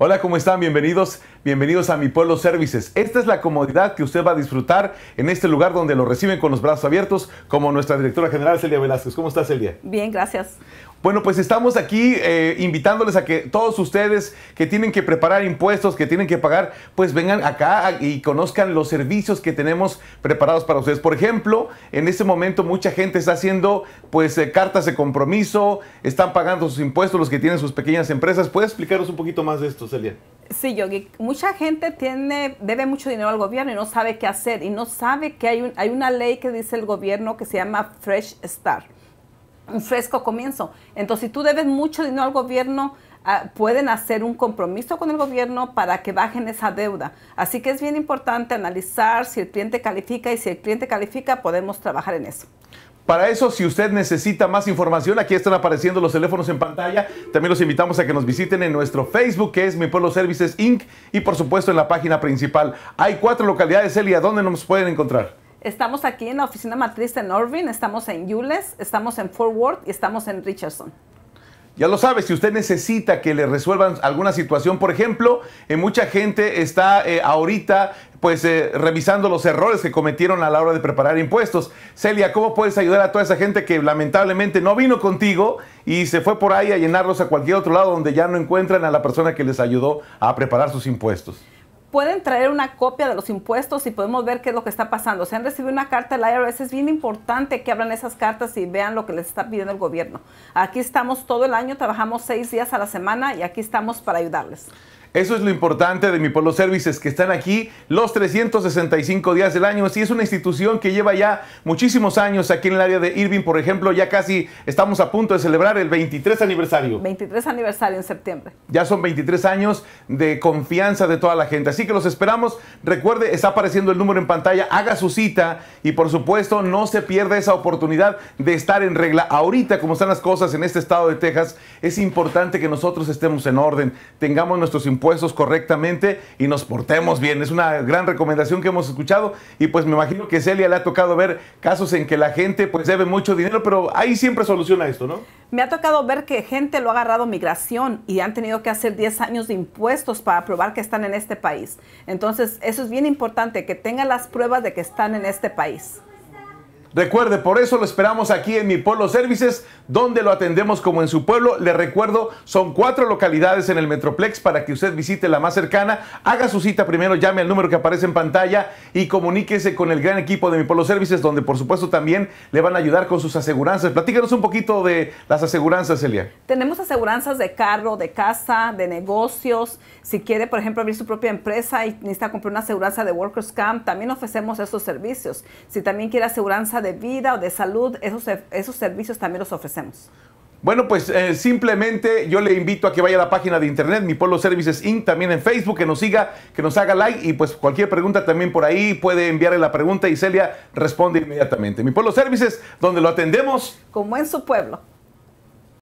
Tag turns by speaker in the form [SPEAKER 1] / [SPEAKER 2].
[SPEAKER 1] Hola, ¿cómo están? Bienvenidos, bienvenidos a Mi Pueblo Services. Esta es la comodidad que usted va a disfrutar en este lugar donde lo reciben con los brazos abiertos, como nuestra directora general Celia Velázquez. ¿Cómo estás, Celia?
[SPEAKER 2] Bien, gracias.
[SPEAKER 1] Bueno, pues estamos aquí eh, invitándoles a que todos ustedes que tienen que preparar impuestos, que tienen que pagar, pues vengan acá y conozcan los servicios que tenemos preparados para ustedes. Por ejemplo, en este momento mucha gente está haciendo pues eh, cartas de compromiso, están pagando sus impuestos los que tienen sus pequeñas empresas. ¿Puede explicaros un poquito más de esto? el día
[SPEAKER 2] Sí, Yogi. Mucha gente tiene, debe mucho dinero al gobierno y no sabe qué hacer y no sabe que hay, un, hay una ley que dice el gobierno que se llama Fresh Start, un fresco comienzo. Entonces, si tú debes mucho dinero al gobierno, ah, pueden hacer un compromiso con el gobierno para que bajen esa deuda. Así que es bien importante analizar si el cliente califica y si el cliente califica podemos trabajar en eso.
[SPEAKER 1] Para eso, si usted necesita más información, aquí están apareciendo los teléfonos en pantalla. También los invitamos a que nos visiten en nuestro Facebook, que es Mi Pueblo Services Inc. Y por supuesto en la página principal. Hay cuatro localidades, Elia, ¿dónde nos pueden encontrar?
[SPEAKER 2] Estamos aquí en la oficina matriz en Orvin, estamos en Yules, estamos en Fort Worth y estamos en Richardson.
[SPEAKER 1] Ya lo sabe, si usted necesita que le resuelvan alguna situación, por ejemplo, eh, mucha gente está eh, ahorita pues eh, revisando los errores que cometieron a la hora de preparar impuestos. Celia, ¿cómo puedes ayudar a toda esa gente que lamentablemente no vino contigo y se fue por ahí a llenarlos a cualquier otro lado donde ya no encuentran a la persona que les ayudó a preparar sus impuestos?
[SPEAKER 2] pueden traer una copia de los impuestos y podemos ver qué es lo que está pasando. Se han recibido una carta del IRS, es bien importante que abran esas cartas y vean lo que les está pidiendo el gobierno. Aquí estamos todo el año, trabajamos seis días a la semana y aquí estamos para ayudarles.
[SPEAKER 1] Eso es lo importante de mi Polo Services, que están aquí los 365 días del año. Sí, es una institución que lleva ya muchísimos años aquí en el área de Irving, por ejemplo, ya casi estamos a punto de celebrar el 23 aniversario.
[SPEAKER 2] 23 aniversario en septiembre.
[SPEAKER 1] Ya son 23 años de confianza de toda la gente. Así que los esperamos. Recuerde, está apareciendo el número en pantalla, haga su cita y por supuesto no se pierda esa oportunidad de estar en regla. Ahorita, como están las cosas en este estado de Texas, es importante que nosotros estemos en orden, tengamos nuestros impuestos correctamente y nos portemos bien. Es una gran recomendación que hemos escuchado y pues me imagino que Celia le ha tocado ver casos en que la gente pues debe mucho dinero, pero ahí siempre soluciona esto, ¿no?
[SPEAKER 2] Me ha tocado ver que gente lo ha agarrado migración y han tenido que hacer 10 años de impuestos para probar que están en este país. Entonces, eso es bien importante, que tengan las pruebas de que están en este país.
[SPEAKER 1] Recuerde, por eso lo esperamos aquí en Mi Pueblo Services, donde lo atendemos como en su pueblo. Le recuerdo, son cuatro localidades en el Metroplex para que usted visite la más cercana. Haga su cita primero, llame al número que aparece en pantalla y comuníquese con el gran equipo de Mi Polo Services, donde por supuesto también le van a ayudar con sus aseguranzas. Platícanos un poquito de las aseguranzas, Celia.
[SPEAKER 2] Tenemos aseguranzas de carro, de casa, de negocios. Si quiere, por ejemplo, abrir su propia empresa y necesita comprar una aseguranza de Workers Camp, también ofrecemos esos servicios. Si también quiere aseguranza de de vida o de salud, esos, esos servicios también los ofrecemos.
[SPEAKER 1] Bueno, pues eh, simplemente yo le invito a que vaya a la página de internet, Mi Pueblo Services Inc., también en Facebook, que nos siga, que nos haga like y pues cualquier pregunta también por ahí puede enviarle la pregunta y Celia responde inmediatamente. Mi Pueblo Services, donde lo atendemos. Como en su pueblo.